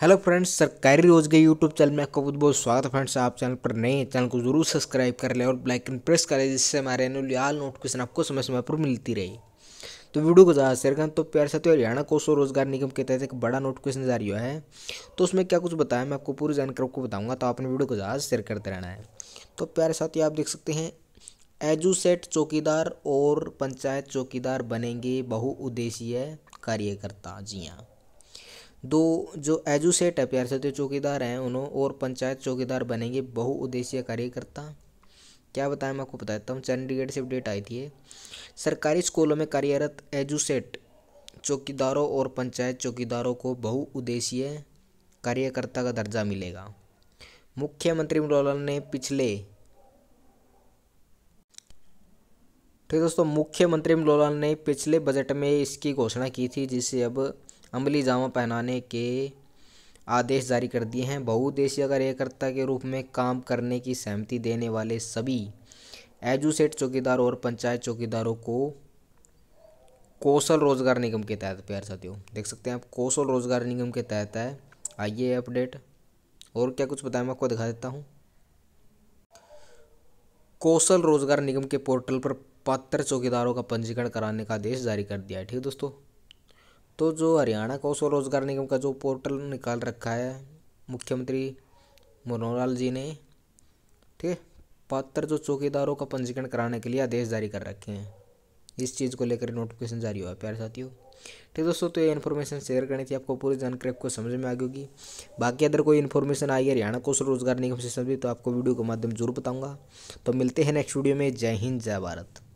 hello friends सरकारी रोजगार YouTube channel में आपका बहुत बहुत स्वागत है फ्रेंड्स आप चैनल पर नए चैनल को जरूर सब्सक्राइब कर लें और ब्लाइकन प्रेस करें जिससे हमारे एनुअल आल नोटिफिकेशन आपको समय समय पर मिलती रही तो वीडियो को ज़्यादा शेयर करें तो प्यार साथियों हरियाणा कोषो रोजगार निगम के तहत एक बड़ा नोटिफिकेशन जारी हुआ है तो उसमें क्या कुछ बताया मैं आपको पूरी जानकारी आपको बताऊँगा तो आपने वीडियो को ज़्यादा शेयर करते रहना है तो प्यारे साथी आप देख सकते हैं एजूसेट चौकीदार और पंचायत चौकीदार बनेंगे बहुउद्देशीय कार्यकर्ता जी हाँ दो जो एजुसेट है प्यार सत्य तो चौकीदार हैं उन्होंने और पंचायत चौकीदार बनेंगे बहुउद्देशीय कार्यकर्ता क्या बताया मैं आपको देता हूँ चंडीगढ़ से अपडेट आई थी सरकारी स्कूलों में कार्यरत एजुसेट चौकीदारों और पंचायत चौकीदारों को बहुउद्देशीय कार्यकर्ता का दर्जा मिलेगा मुख्यमंत्री मनोहर ने पिछले ठीक तो है दोस्तों मुख्यमंत्री मनोहर ने पिछले बजट में इसकी घोषणा की थी जिसे अब अमली जामा पहनाने के आदेश जारी कर दिए हैं बहुउद्देशीय कार्यकर्ता के रूप में काम करने की सहमति देने वाले सभी एजुसेट चौकीदार और पंचायत चौकीदारों को कौशल रोजगार निगम के तहत प्यार साथियों देख सकते हैं आप कौशल रोजगार निगम के तहत है आइए अपडेट और क्या कुछ बताएं मैं आपको दिखा देता हूँ कौशल रोजगार निगम के पोर्टल पर पात्र चौकीदारों का पंजीकरण कराने का आदेश जारी कर दिया है ठीक है दोस्तों तो जो हरियाणा कौशल रोजगार निगम का जो पोर्टल निकाल रखा है मुख्यमंत्री मनोहर जी ने ठीक है पात्र जो चौकीदारों का पंजीकरण कराने के लिए आदेश जारी कर रखे हैं इस चीज़ को लेकर नोटिफिकेशन जारी हुआ प्यारे साथियों ठीक दोस्तों तो ये इन्फॉर्मेशन शेयर करनी थी आपको पूरी जानकारी आपको समझ में आ गई होगी बाकी अगर कोई इन्फॉर्मेशन आई हरियाणा कौशल रोजगार निगम से सभी तो आपको वीडियो के माध्यम जरूर बताऊंगा तो मिलते हैं नेक्स्ट वीडियो में जय हिंद जय भारत